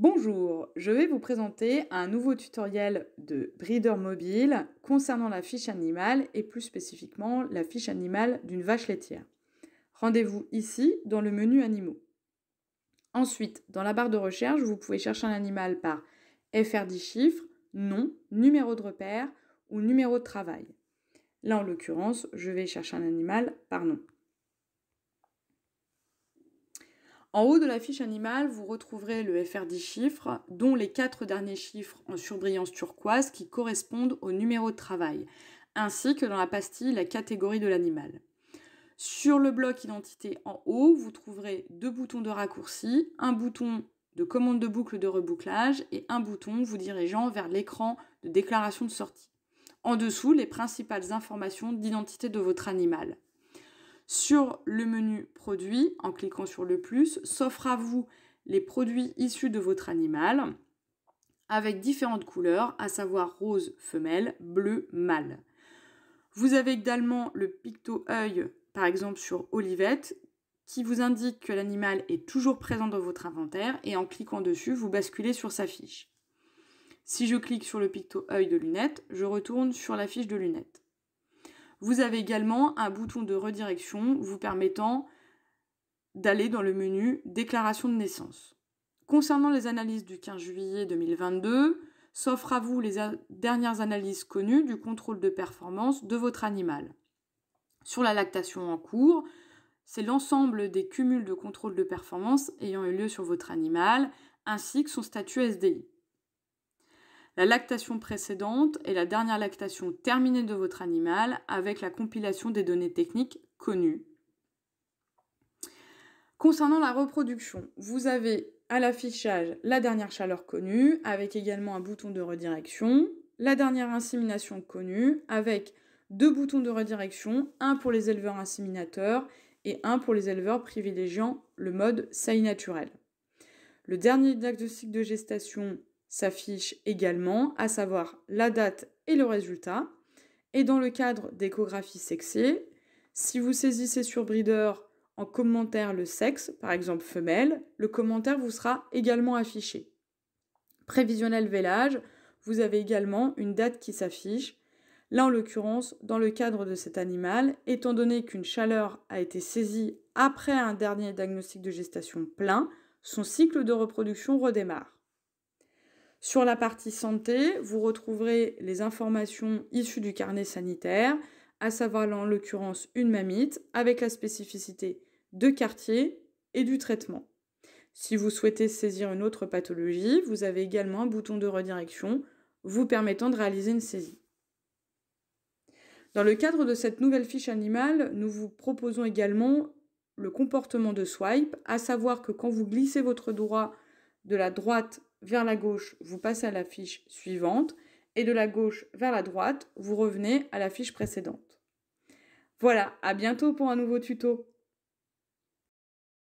Bonjour, je vais vous présenter un nouveau tutoriel de Breeder Mobile concernant la fiche animale et plus spécifiquement la fiche animale d'une vache laitière. Rendez-vous ici dans le menu animaux. Ensuite, dans la barre de recherche, vous pouvez chercher un animal par FR10 chiffres, nom, numéro de repère ou numéro de travail. Là, en l'occurrence, je vais chercher un animal par nom. En haut de la fiche animale, vous retrouverez le FR 10 dont les quatre derniers chiffres en surbrillance turquoise qui correspondent au numéro de travail, ainsi que dans la pastille la catégorie de l'animal. Sur le bloc identité en haut, vous trouverez deux boutons de raccourci, un bouton de commande de boucle de rebouclage et un bouton vous dirigeant vers l'écran de déclaration de sortie. En dessous, les principales informations d'identité de votre animal sur le menu produits en cliquant sur le plus, s'offre à vous les produits issus de votre animal avec différentes couleurs, à savoir rose femelle, bleu mâle. Vous avez également le picto œil, par exemple sur Olivette, qui vous indique que l'animal est toujours présent dans votre inventaire et en cliquant dessus, vous basculez sur sa fiche. Si je clique sur le picto œil de lunettes, je retourne sur la fiche de lunettes. Vous avez également un bouton de redirection vous permettant d'aller dans le menu Déclaration de naissance. Concernant les analyses du 15 juillet 2022, s'offrent à vous les dernières analyses connues du contrôle de performance de votre animal. Sur la lactation en cours, c'est l'ensemble des cumuls de contrôle de performance ayant eu lieu sur votre animal, ainsi que son statut SDI la lactation précédente et la dernière lactation terminée de votre animal avec la compilation des données techniques connues. Concernant la reproduction, vous avez à l'affichage la dernière chaleur connue avec également un bouton de redirection, la dernière insémination connue avec deux boutons de redirection, un pour les éleveurs inséminateurs et un pour les éleveurs privilégiant le mode saillie naturelle. Le dernier diagnostic de gestation s'affiche également, à savoir la date et le résultat. Et dans le cadre d'échographie sexée, si vous saisissez sur Breeder en commentaire le sexe, par exemple femelle, le commentaire vous sera également affiché. Prévisionnel vélage, vous avez également une date qui s'affiche. Là, en l'occurrence, dans le cadre de cet animal, étant donné qu'une chaleur a été saisie après un dernier diagnostic de gestation plein, son cycle de reproduction redémarre. Sur la partie santé, vous retrouverez les informations issues du carnet sanitaire, à savoir en l'occurrence une mammite, avec la spécificité de quartier et du traitement. Si vous souhaitez saisir une autre pathologie, vous avez également un bouton de redirection vous permettant de réaliser une saisie. Dans le cadre de cette nouvelle fiche animale, nous vous proposons également le comportement de swipe, à savoir que quand vous glissez votre doigt de la droite vers la gauche, vous passez à la fiche suivante, et de la gauche vers la droite, vous revenez à la fiche précédente. Voilà, à bientôt pour un nouveau tuto